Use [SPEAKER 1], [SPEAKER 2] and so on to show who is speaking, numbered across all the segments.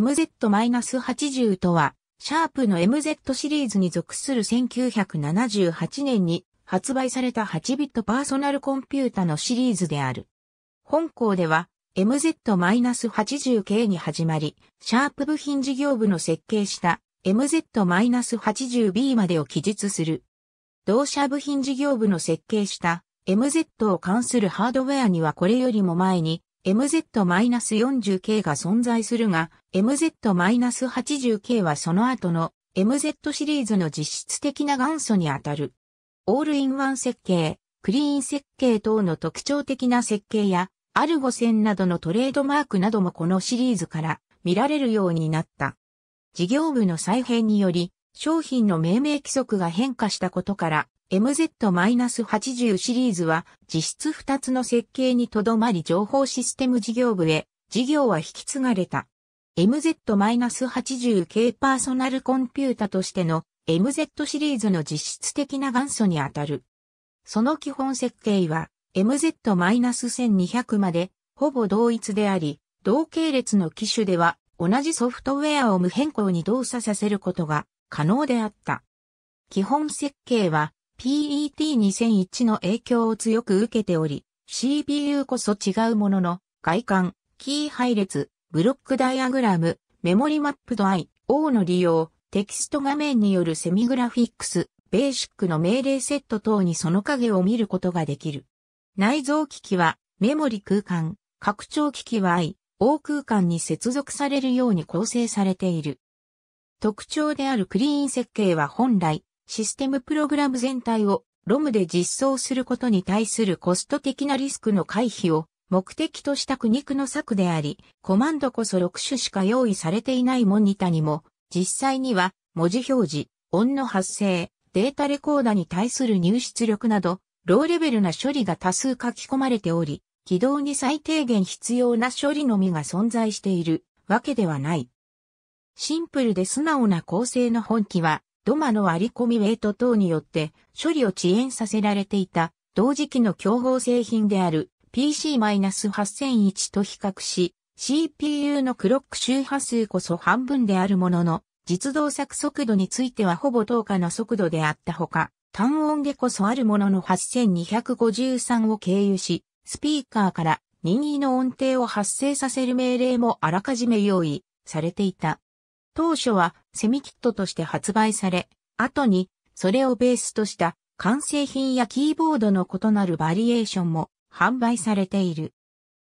[SPEAKER 1] MZ-80 とは、シャープの MZ シリーズに属する1978年に発売された8ビットパーソナルコンピュータのシリーズである。本校では MZ-80 k に始まり、シャープ部品事業部の設計した MZ-80B までを記述する。同社部品事業部の設計した MZ を関するハードウェアにはこれよりも前に MZ-40K が存在するが、MZ-80K はその後の MZ シリーズの実質的な元祖にあたる。オールインワン設計、クリーン設計等の特徴的な設計や、アルゴ線などのトレードマークなどもこのシリーズから見られるようになった。事業部の再編により、商品の命名規則が変化したことから、MZ-80 シリーズは実質2つの設計にとどまり情報システム事業部へ事業は引き継がれた。MZ-80 系パーソナルコンピュータとしての MZ シリーズの実質的な元祖にあたる。その基本設計は MZ-1200 までほぼ同一であり、同系列の機種では同じソフトウェアを無変更に動作させることが可能であった。基本設計は PET2001 の影響を強く受けており、CPU こそ違うものの、外観、キー配列、ブロックダイアグラム、メモリマップド I、O の利用、テキスト画面によるセミグラフィックス、ベーシックの命令セット等にその影を見ることができる。内蔵機器はメモリ空間、拡張機器は I、O 空間に接続されるように構成されている。特徴であるクリーン設計は本来、システムプログラム全体をロムで実装することに対するコスト的なリスクの回避を目的とした苦肉の策であり、コマンドこそ6種しか用意されていないモニタにも、実際には文字表示、音の発生、データレコーダに対する入出力など、ローレベルな処理が多数書き込まれており、起動に最低限必要な処理のみが存在しているわけではない。シンプルで素直な構成の本機は、ドマの割り込みウェイト等によって処理を遅延させられていた同時期の競合製品である PC-8001 と比較し、CPU のクロック周波数こそ半分であるものの、実動作速度についてはほぼ等価の速度であったほか、単音でこそあるものの8253を経由し、スピーカーから任意の音程を発生させる命令もあらかじめ用意されていた。当初はセミキットとして発売され、後にそれをベースとした完成品やキーボードの異なるバリエーションも販売されている。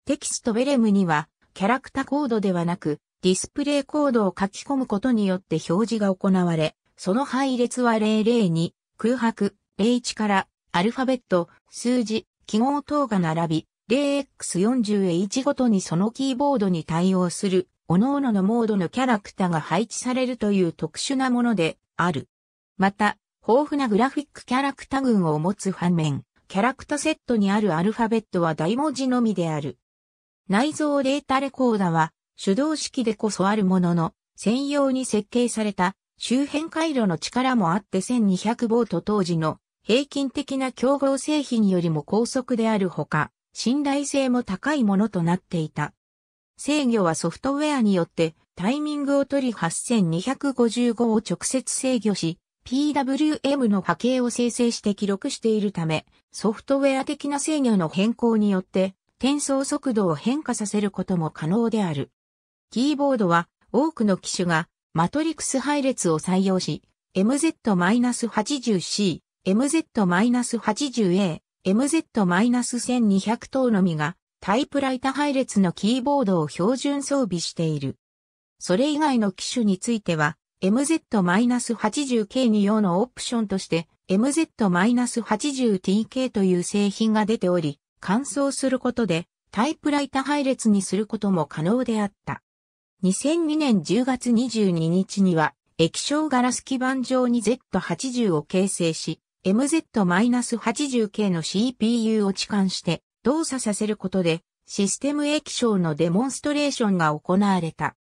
[SPEAKER 1] テキストベレムにはキャラクタコードではなくディスプレイコードを書き込むことによって表示が行われ、その配列は002、空白、01からアルファベット、数字、記号等が並び、0x40 へ1ごとにそのキーボードに対応する各々のモードのキャラクターが配置されるという特殊なものである。また、豊富なグラフィックキャラクター群を持つ反面、キャラクターセットにあるアルファベットは大文字のみである。内蔵データレコーダは手動式でこそあるものの、専用に設計された周辺回路の力もあって1200ボート当時の平均的な競合製品よりも高速であるほか、信頼性も高いものとなっていた。制御はソフトウェアによってタイミングを取り8255を直接制御し、PWM の波形を生成して記録しているため、ソフトウェア的な制御の変更によって転送速度を変化させることも可能である。キーボードは多くの機種がマトリックス配列を採用し、MZ-80C、MZ-80A、MZ-1200 等のみがタイプライタ配列のキーボードを標準装備している。それ以外の機種については、MZ-80K に用のオプションとして MZ-80TK という製品が出ており、換装することでタイプライタ配列にすることも可能であった。2002年10月22日には液晶ガラス基板上に Z80 を形成し、MZ-80K の CPU を置換して動作させることで、システム液晶のデモンストレーションが行われた。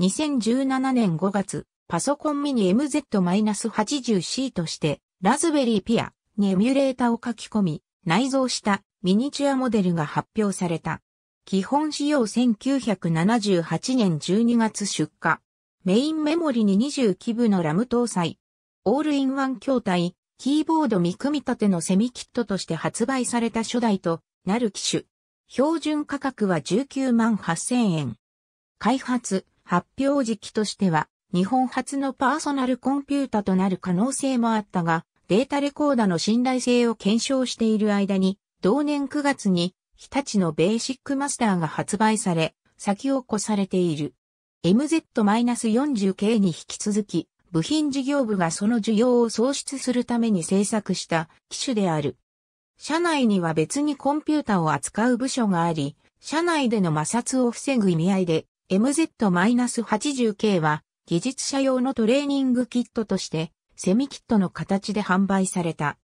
[SPEAKER 1] 2017年5月、パソコンミニ MZ-80C として、ラズベリーピアにエミュレータを書き込み、内蔵したミニチュアモデルが発表された。基本仕様1978年12月出荷。メインメモリに20基部のラム搭載。オールインワン筐体、キーボード見組み立てのセミキットとして発売された初代となる機種。標準価格は19万8000円。開発、発表時期としては、日本初のパーソナルコンピュータとなる可能性もあったが、データレコーダの信頼性を検証している間に、同年9月に、日立のベーシックマスターが発売され、先を越されている。MZ-40 系に引き続き、部品事業部がその需要を創出するために製作した機種である。社内には別にコンピュータを扱う部署があり、社内での摩擦を防ぐ意味合いで、MZ-80K は技術者用のトレーニングキットとして、セミキットの形で販売された。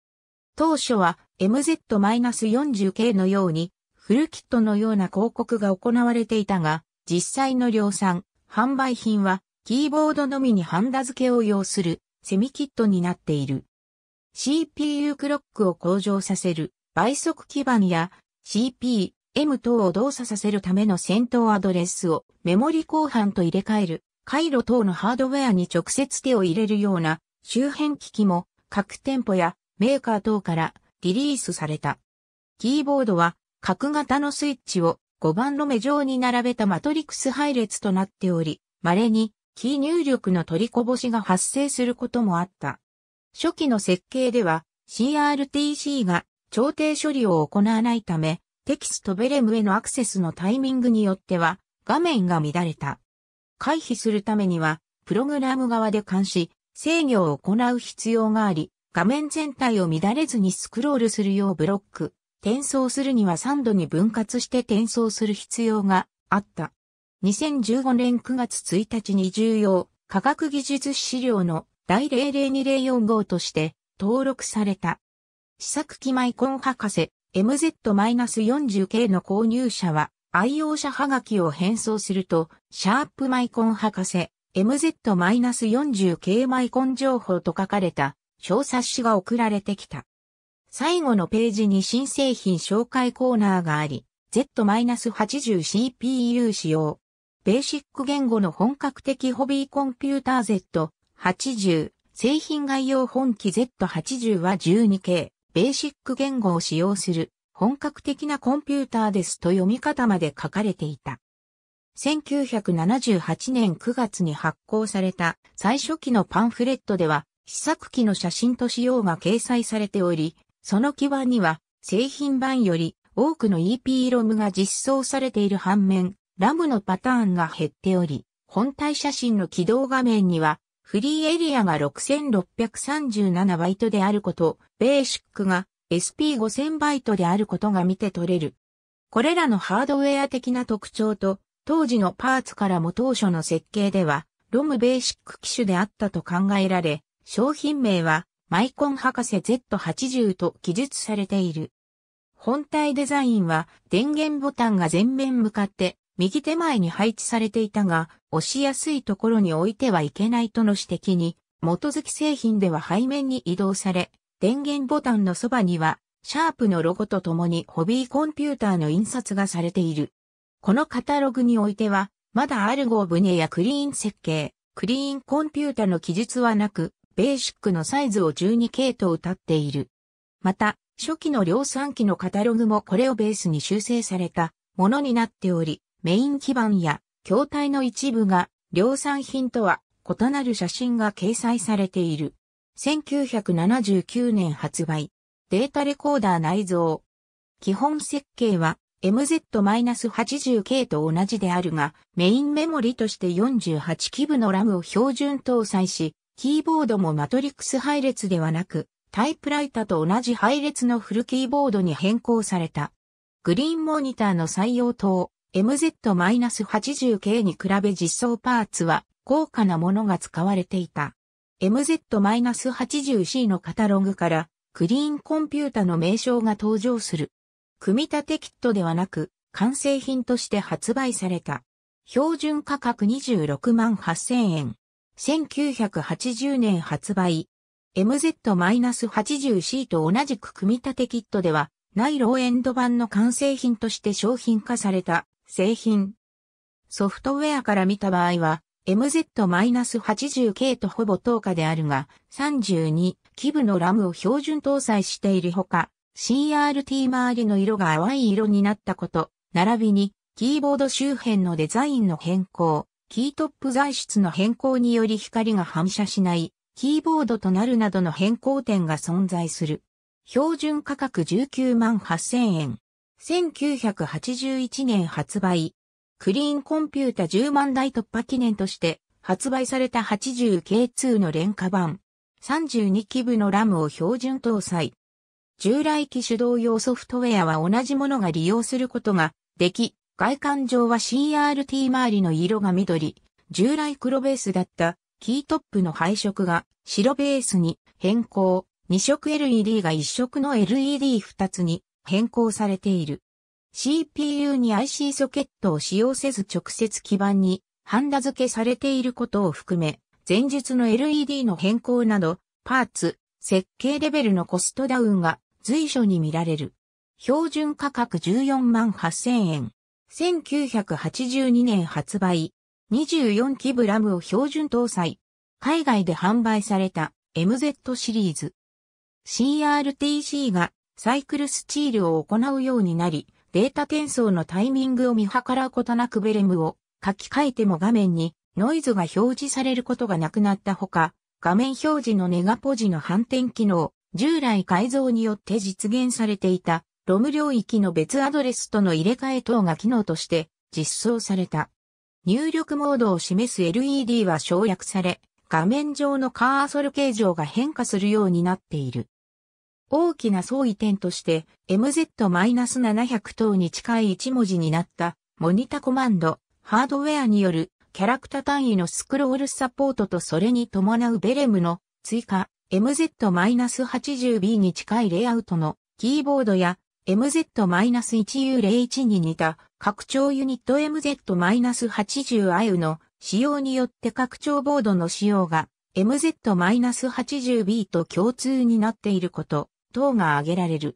[SPEAKER 1] 当初は MZ-40K のように、フルキットのような広告が行われていたが、実際の量産、販売品は、キーボードのみにハンダ付けを要する、セミキットになっている。CPU クロックを向上させる倍速基板や CPM 等を動作させるための先頭アドレスをメモリ後半と入れ替える回路等のハードウェアに直接手を入れるような周辺機器も各店舗やメーカー等からリリースされた。キーボードは角型のスイッチを5番の目状に並べたマトリクス配列となっており、稀にキー入力の取りこぼしが発生することもあった。初期の設計では CRTC が調停処理を行わないため、テキストベレムへのアクセスのタイミングによっては画面が乱れた。回避するためには、プログラム側で監視、制御を行う必要があり、画面全体を乱れずにスクロールするようブロック、転送するには3度に分割して転送する必要があった。2015年9月1日に重要科学技術資料の第00204号として登録された。試作機マイコン博士 MZ-40 系の購入者は愛用者はがきを返送すると、シャープマイコン博士 MZ-40 系マイコン情報と書かれた小冊子が送られてきた。最後のページに新製品紹介コーナーがあり、Z-80CPU 使用。ベーシック言語の本格的ホビーコンピューター Z-80 80、製品概要本機 Z80 は 12K、ベーシック言語を使用する本格的なコンピューターですと読み方まで書かれていた。1978年9月に発行された最初期のパンフレットでは、試作機の写真と仕様が掲載されており、その基盤には製品版より多くの EP ロムが実装されている反面、ラムのパターンが減っており、本体写真の起動画面にはフリーエリアが6637バイトであること、ベーシックが SP5000 バイトであることが見て取れる。これらのハードウェア的な特徴と、当時のパーツからも当初の設計では、ロムベーシック機種であったと考えられ、商品名は、マイコン博士 Z80 と記述されている。本体デザインは電源ボタンが前面向かって右手前に配置されていたが、押しやすいところに置いてはいけないとの指摘に、基づき製品では背面に移動され、電源ボタンのそばには、シャープのロゴと共にホビーコンピューターの印刷がされている。このカタログにおいては、まだアルゴーブネやクリーン設計、クリーンコンピュータの記述はなく、ベーシックのサイズを12系と歌っている。また、初期の量産機のカタログもこれをベースに修正されたものになっており、メイン基板や筐体の一部が量産品とは異なる写真が掲載されている。1979年発売。データレコーダー内蔵。基本設計は MZ-80 k と同じであるが、メインメモリとして48基部のラムを標準搭載し、キーボードもマトリックス配列ではなく、タイプライタと同じ配列のフルキーボードに変更された。グリーンモニターの採用等、MZ-80K に比べ実装パーツは高価なものが使われていた。MZ-80C のカタログからクリーンコンピュータの名称が登場する。組み立てキットではなく完成品として発売された。標準価格26万8000円。1980年発売。MZ-80C と同じく組み立てキットでは、ナイローエンド版の完成品として商品化された製品。ソフトウェアから見た場合は、MZ-80K とほぼ等価であるが、32、基部のラムを標準搭載しているほか、CRT 周りの色が淡い色になったこと、並びに、キーボード周辺のデザインの変更、キートップ材質の変更により光が反射しない、キーボードとなるなどの変更点が存在する。標準価格19万8000円。1981年発売。クリーンコンピュータ10万台突破記念として発売された 80K2 の廉価版。32基部のラムを標準搭載。従来機手動用ソフトウェアは同じものが利用することができ、外観上は CRT 周りの色が緑、従来黒ベースだったキートップの配色が白ベースに変更、2色 LED が1色の LED2 つに変更されている。CPU に IC ソケットを使用せず直接基板にハンダ付けされていることを含め、前述の LED の変更など、パーツ、設計レベルのコストダウンが随所に見られる。標準価格14万8000円。1982年発売。24キブラムを標準搭載。海外で販売された MZ シリーズ。CRTC がサイクルスチールを行うようになり、データ転送のタイミングを見計らうことなくベレムを書き換えても画面にノイズが表示されることがなくなったほか、画面表示のネガポジの反転機能、従来改造によって実現されていた、ロム領域の別アドレスとの入れ替え等が機能として実装された。入力モードを示す LED は省略され、画面上のカーソル形状が変化するようになっている。大きな相違点として MZ-700 等に近い1文字になったモニタコマンド、ハードウェアによるキャラクタ単位のスクロールサポートとそれに伴うベレムの追加 MZ-80B に近いレイアウトのキーボードや MZ-1U01 に似た拡張ユニット MZ-80IU の使用によって拡張ボードの使用が MZ-80B と共通になっていること。等が挙げられる。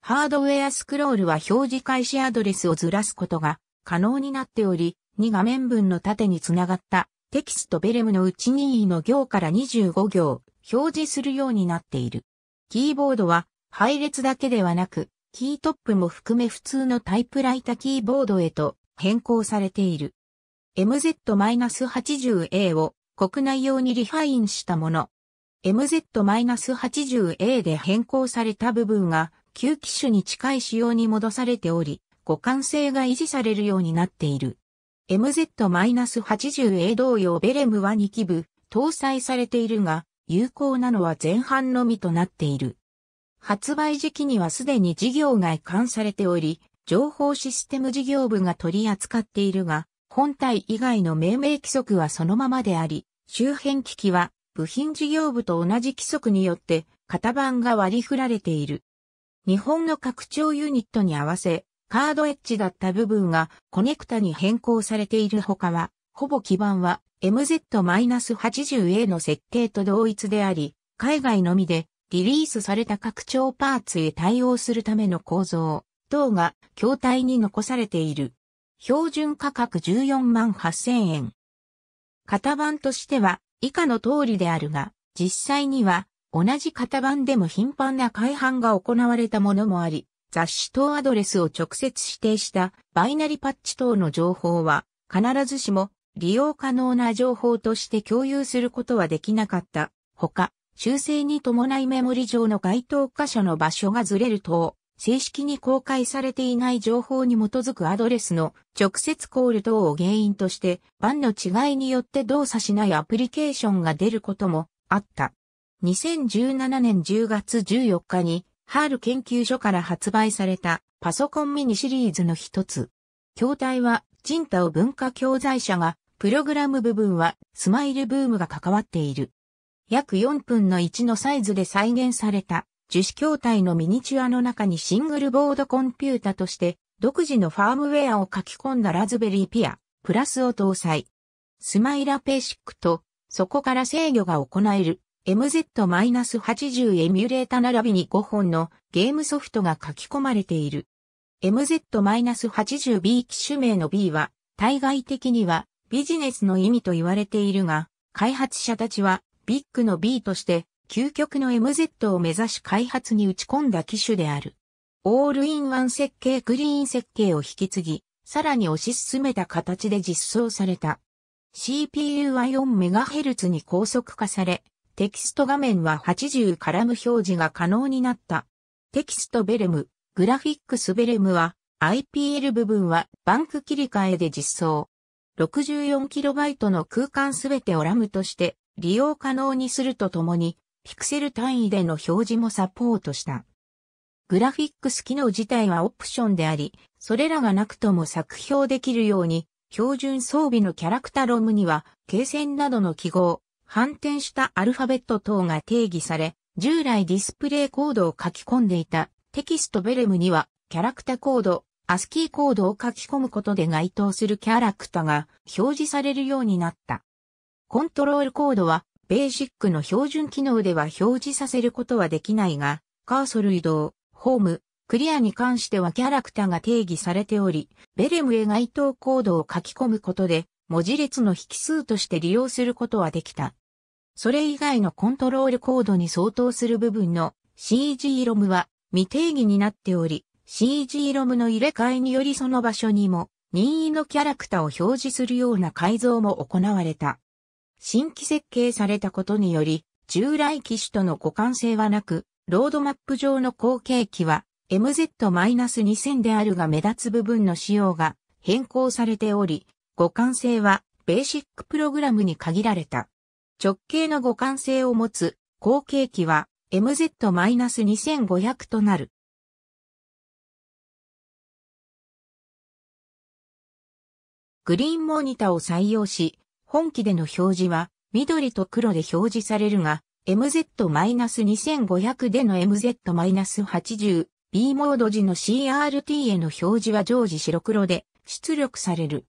[SPEAKER 1] ハードウェアスクロールは表示開始アドレスをずらすことが可能になっており、2画面分の縦につながったテキストベレムのうち任意の行から25行表示するようになっている。キーボードは配列だけではなく、キートップも含め普通のタイプライタキーボードへと変更されている。MZ-80A を国内用にリファインしたもの、MZ-80A で変更された部分が旧機種に近い仕様に戻されており、互換性が維持されるようになっている。MZ-80A 同様ベレムは2機部搭載されているが、有効なのは前半のみとなっている。発売時期にはすでに事業が移管されており、情報システム事業部が取り扱っているが、本体以外の命名規則はそのままであり、周辺機器は部品事業部と同じ規則によって型番が割り振られている。日本の拡張ユニットに合わせ、カードエッジだった部分がコネクタに変更されているほかは、ほぼ基板は MZ-80A の設計と同一であり、海外のみでリリースされた拡張パーツへ対応するための構造等が筐体に残されている。標準価格14万8000円。型番としては以下の通りであるが、実際には同じ型番でも頻繁な改版が行われたものもあり、雑誌等アドレスを直接指定したバイナリパッチ等の情報は必ずしも利用可能な情報として共有することはできなかった。ほか、修正に伴いメモリ上の該当箇所の場所がずれる等、正式に公開されていない情報に基づくアドレスの直接コール等を原因として、版の違いによって動作しないアプリケーションが出ることもあった。2017年10月14日に、ハール研究所から発売されたパソコンミニシリーズの一つ。筐体は、ジンタオ文化教材社が、プログラム部分はスマイルブームが関わっている。約4分の1のサイズで再現された樹脂筐体のミニチュアの中にシングルボードコンピュータとして独自のファームウェアを書き込んだラズベリーピア、プラスを搭載。スマイラペーシックと、そこから制御が行える MZ-80 エミュレータ並びに5本のゲームソフトが書き込まれている。MZ-80B 機種名の B は、対外的にはビジネスの意味と言われているが、開発者たちはビッグの B として究極の MZ を目指し開発に打ち込んだ機種である。オールインワン設計クリーン設計を引き継ぎ、さらに推し進めた形で実装された。CPU は 4MHz に高速化され、テキスト画面は80カラム表示が可能になった。テキストベレム、グラフィックスベレムは IPL 部分はバンク切り替えで実装。64KB の空間すべてをラムとして利用可能にするとともにピクセル単位での表示もサポートした。グラフィックス機能自体はオプションであり、それらがなくとも作評できるように、標準装備のキャラクターロムには、罫線などの記号、反転したアルファベット等が定義され、従来ディスプレイコードを書き込んでいたテキストベレムには、キャラクターコード、アスキーコードを書き込むことで該当するキャラクタが表示されるようになった。コントロールコードはベーシックの標準機能では表示させることはできないが、カーソル移動、ホーム、クリアに関してはキャラクターが定義されており、ベレムへ該当コードを書き込むことで、文字列の引数として利用することはできた。それ以外のコントロールコードに相当する部分の CGROM は未定義になっており、CGROM の入れ替えによりその場所にも任意のキャラクターを表示するような改造も行われた。新規設計されたことにより、従来機種との互換性はなく、ロードマップ上の後継機は MZ-2000 であるが目立つ部分の仕様が変更されており、互換性はベーシックプログラムに限られた。直径の互換性を持つ後継機は MZ-2500 となる。グリーンモニタを採用し、本機での表示は緑と黒で表示されるが、MZ-2500 での MZ-80、B モード時の CRT への表示は常時白黒で出力される。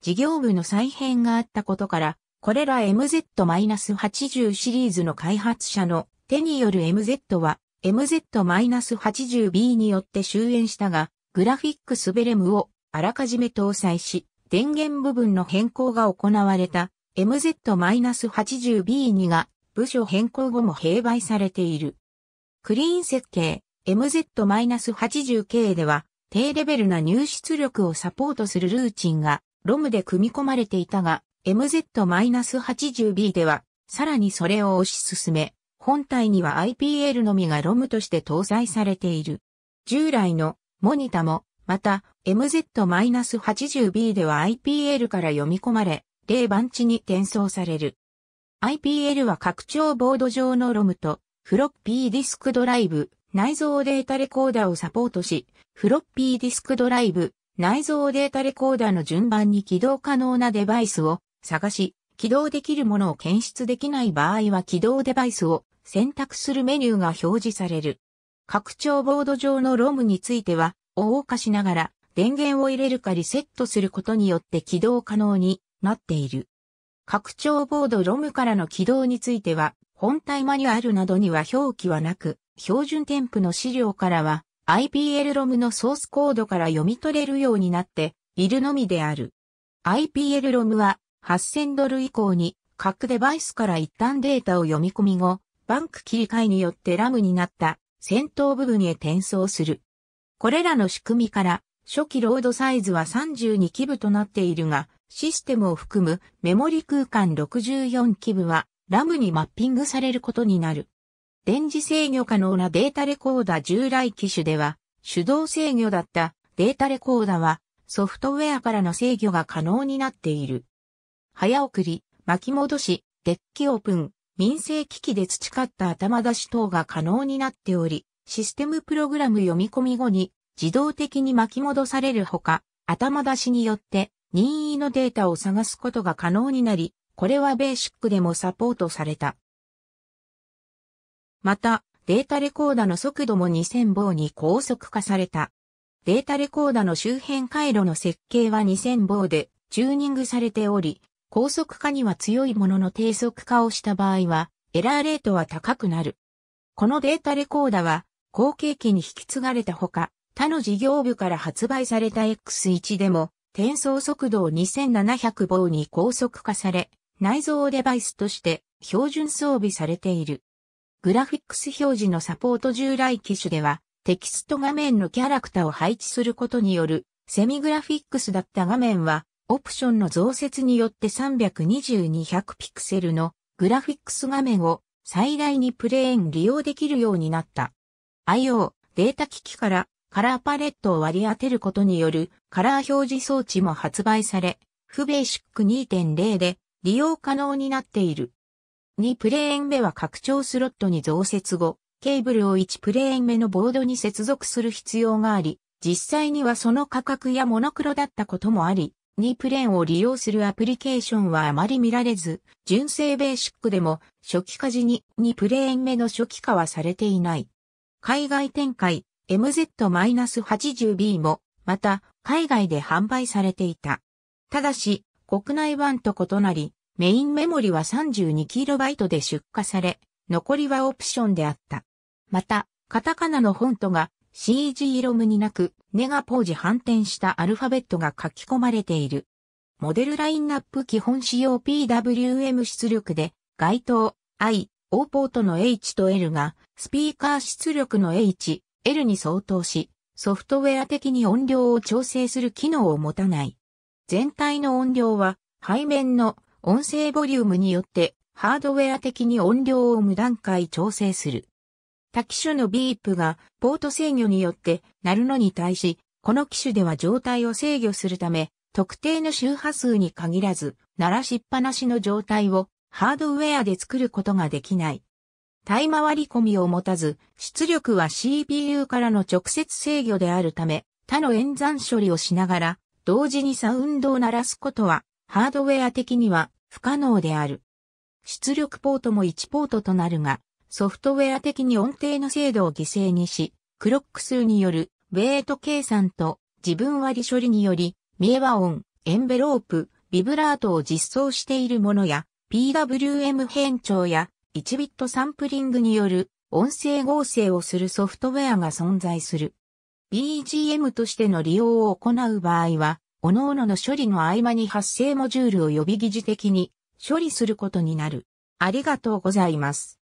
[SPEAKER 1] 事業部の再編があったことから、これら MZ-80 シリーズの開発者の手による MZ は MZ-80B によって終焉したが、グラフィックスベレムをあらかじめ搭載し、電源部分の変更が行われた MZ-80B2 が部署変更後も併売されている。クリーン設計 MZ-80K では低レベルな入出力をサポートするルーチンがロムで組み込まれていたが MZ-80B ではさらにそれを推し進め本体には IPL のみがロムとして搭載されている。従来のモニタもまた MZ-80B では IPL から読み込まれ、例番地に転送される。IPL は拡張ボード上の ROM とフロッピーディスクドライブ、内蔵データレコーダーをサポートし、フロッピーディスクドライブ、内蔵データレコーダーの順番に起動可能なデバイスを探し、起動できるものを検出できない場合は起動デバイスを選択するメニューが表示される。拡張ボード上の ROM については、大かしながら電源を入れるかリセットすることによって起動可能になっている。拡張ボードロムからの起動については、本体マニュアルなどには表記はなく、標準添付の資料からは IPL ロムのソースコードから読み取れるようになっているのみである。IPL ロムは8000ドル以降に各デバイスから一旦データを読み込み後、バンク切り替えによってラムになった先頭部分へ転送する。これらの仕組みから初期ロードサイズは32基部となっているが、システムを含むメモリ空間64基部はラムにマッピングされることになる。電磁制御可能なデータレコーダ従来機種では、手動制御だったデータレコーダはソフトウェアからの制御が可能になっている。早送り、巻き戻し、デッキオープン、民生機器で培った頭出し等が可能になっており、システムプログラム読み込み後に自動的に巻き戻されるほか、頭出しによって任意のデータを探すことが可能になり、これはベーシックでもサポートされた。また、データレコーダの速度も2000棒に高速化された。データレコーダの周辺回路の設計は2000棒でチューニングされており、高速化には強いものの低速化をした場合は、エラーレートは高くなる。このデータレコーダは、後継機に引き継がれたほか、他の事業部から発売された X1 でも、転送速度を2700棒に高速化され、内蔵デバイスとして標準装備されている。グラフィックス表示のサポート従来機種では、テキスト画面のキャラクターを配置することによる、セミグラフィックスだった画面は、オプションの増設によって3 2 2 0 0ピクセルのグラフィックス画面を最大にプレーン利用できるようになった。IO データ機器からカラーパレットを割り当てることによるカラー表示装置も発売され、フベーシック2.0で利用可能になっている。2プレーン目は拡張スロットに増設後、ケーブルを1プレーン目のボードに接続する必要があり、実際にはその価格やモノクロだったこともあり、2プレーンを利用するアプリケーションはあまり見られず、純正ベーシックでも初期化時に2プレーン目の初期化はされていない。海外展開、MZ-80B も、また、海外で販売されていた。ただし、国内版と異なり、メインメモリは 32KB で出荷され、残りはオプションであった。また、カタカナのフォントが CG ロムになく、ネガポージ反転したアルファベットが書き込まれている。モデルラインナップ基本仕様 PWM 出力で、該当 I、O ポートの H と L が、スピーカー出力の H、L に相当し、ソフトウェア的に音量を調整する機能を持たない。全体の音量は背面の音声ボリュームによってハードウェア的に音量を無段階調整する。多機種のビープがポート制御によって鳴るのに対し、この機種では状態を制御するため、特定の周波数に限らず、鳴らしっぱなしの状態をハードウェアで作ることができない。対回り込みを持たず、出力は CPU からの直接制御であるため、他の演算処理をしながら、同時にサウンドを鳴らすことは、ハードウェア的には不可能である。出力ポートも1ポートとなるが、ソフトウェア的に音程の精度を犠牲にし、クロック数によるウェイト計算と自分割処理により、ミエワ音、エンベロープ、ビブラートを実装しているものや、PWM 変調や1ビットサンプリングによる音声合成をするソフトウェアが存在する。BGM としての利用を行う場合は、各々の処理の合間に発生モジュールを予備疑似的に処理することになる。ありがとうございます。